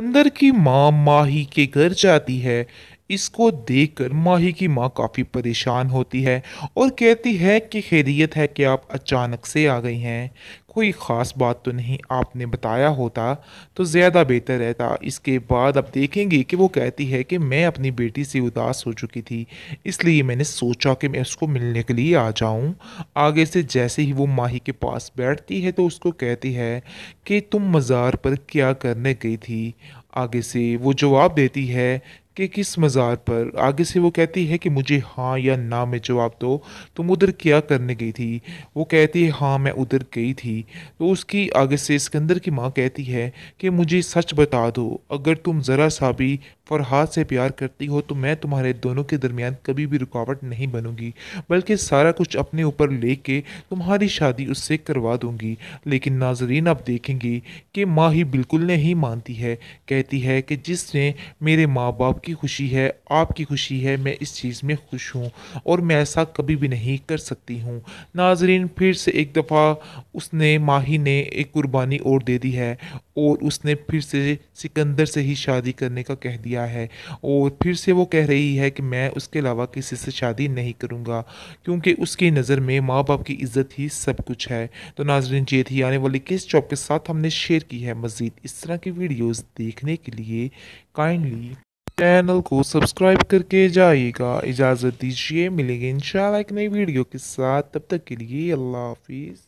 अंदर की माँ माही के घर जाती है इसको देखकर माही की माँ काफ़ी परेशान होती है और कहती है कि खैरियत है कि आप अचानक से आ गई हैं कोई ख़ास बात तो नहीं आपने बताया होता तो ज़्यादा बेहतर रहता इसके बाद आप देखेंगे कि वो कहती है कि मैं अपनी बेटी से उदास हो चुकी थी इसलिए मैंने सोचा कि मैं उसको मिलने के लिए आ जाऊं आगे से जैसे ही वो माही के पास बैठती है तो उसको कहती है कि तुम मज़ार पर क्या करने गई थी आगे से वो जवाब देती है कि किस मज़ार पर आगे से वो कहती है कि मुझे हाँ या ना में जवाब दो तुम उधर क्या करने गई थी वो कहती है हाँ मैं उधर गई थी तो उसकी आगे से सिकंदर की माँ कहती है कि मुझे सच बता दो अगर तुम ज़रा सा भी फरहाद से प्यार करती हो तो मैं तुम्हारे दोनों के दरमियान कभी भी रुकावट नहीं बनूंगी बल्कि सारा कुछ अपने ऊपर लेके तुम्हारी शादी उससे करवा दूंगी लेकिन नाजरीन आप देखेंगी कि माँ ही बिल्कुल नहीं मानती है कहती है कि जिसने मेरे माँ बाप उसकी खुशी है आपकी खुशी है मैं इस चीज़ में खुश हूँ और मैं ऐसा कभी भी नहीं कर सकती हूँ नाजरीन फिर से एक दफ़ा उसने माही ने एक कुर्बानी और दे दी है और उसने फिर से सिकंदर से ही शादी करने का कह दिया है और फिर से वो कह रही है कि मैं उसके अलावा किसी से शादी नहीं करूँगा क्योंकि उसकी नज़र में माँ बाप की इज़्ज़त ही सब कुछ है तो नाजरीन ये थी आने वाली किस चौक के साथ हमने शेयर की है मज़ीद इस तरह की वीडियोज़ देखने के लिए काइंडली चैनल को सब्सक्राइब करके जाइएगा इजाज़त दीजिए मिलेंगे इंशाल्लाह एक नई वीडियो के साथ तब तक के लिए अल्लाह हाफिज़